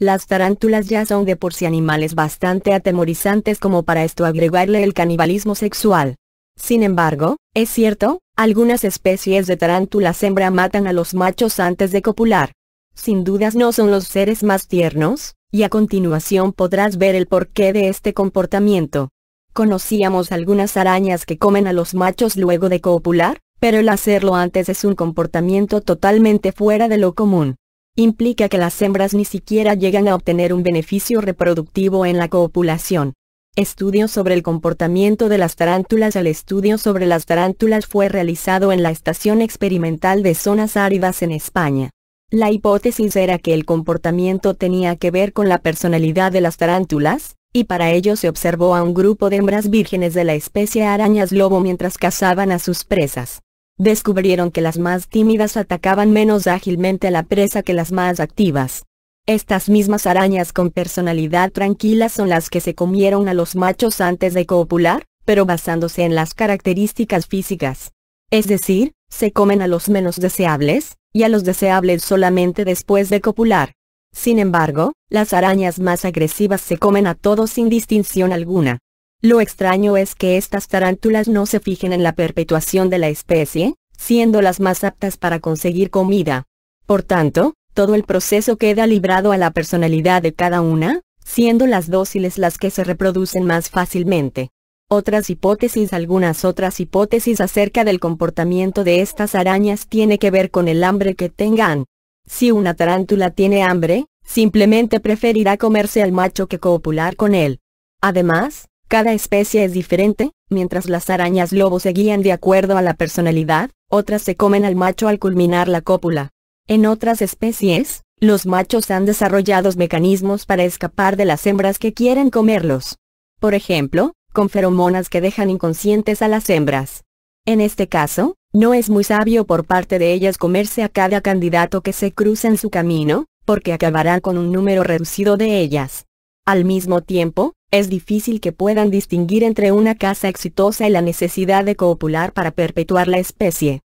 Las tarántulas ya son de por sí animales bastante atemorizantes como para esto agregarle el canibalismo sexual. Sin embargo, es cierto, algunas especies de tarántulas hembra matan a los machos antes de copular. Sin dudas no son los seres más tiernos, y a continuación podrás ver el porqué de este comportamiento. Conocíamos algunas arañas que comen a los machos luego de copular, pero el hacerlo antes es un comportamiento totalmente fuera de lo común implica que las hembras ni siquiera llegan a obtener un beneficio reproductivo en la copulación. Estudio sobre el comportamiento de las tarántulas El estudio sobre las tarántulas fue realizado en la Estación Experimental de Zonas Áridas en España. La hipótesis era que el comportamiento tenía que ver con la personalidad de las tarántulas, y para ello se observó a un grupo de hembras vírgenes de la especie arañas lobo mientras cazaban a sus presas descubrieron que las más tímidas atacaban menos ágilmente a la presa que las más activas. Estas mismas arañas con personalidad tranquila son las que se comieron a los machos antes de copular, pero basándose en las características físicas. Es decir, se comen a los menos deseables, y a los deseables solamente después de copular. Sin embargo, las arañas más agresivas se comen a todos sin distinción alguna. Lo extraño es que estas tarántulas no se fijen en la perpetuación de la especie, siendo las más aptas para conseguir comida. Por tanto, todo el proceso queda librado a la personalidad de cada una, siendo las dóciles las que se reproducen más fácilmente. Otras hipótesis Algunas otras hipótesis acerca del comportamiento de estas arañas tiene que ver con el hambre que tengan. Si una tarántula tiene hambre, simplemente preferirá comerse al macho que copular con él. Además, cada especie es diferente, mientras las arañas lobo se guían de acuerdo a la personalidad, otras se comen al macho al culminar la cópula. En otras especies, los machos han desarrollado mecanismos para escapar de las hembras que quieren comerlos. Por ejemplo, con feromonas que dejan inconscientes a las hembras. En este caso, no es muy sabio por parte de ellas comerse a cada candidato que se cruce en su camino, porque acabarán con un número reducido de ellas. Al mismo tiempo, es difícil que puedan distinguir entre una casa exitosa y la necesidad de copular para perpetuar la especie.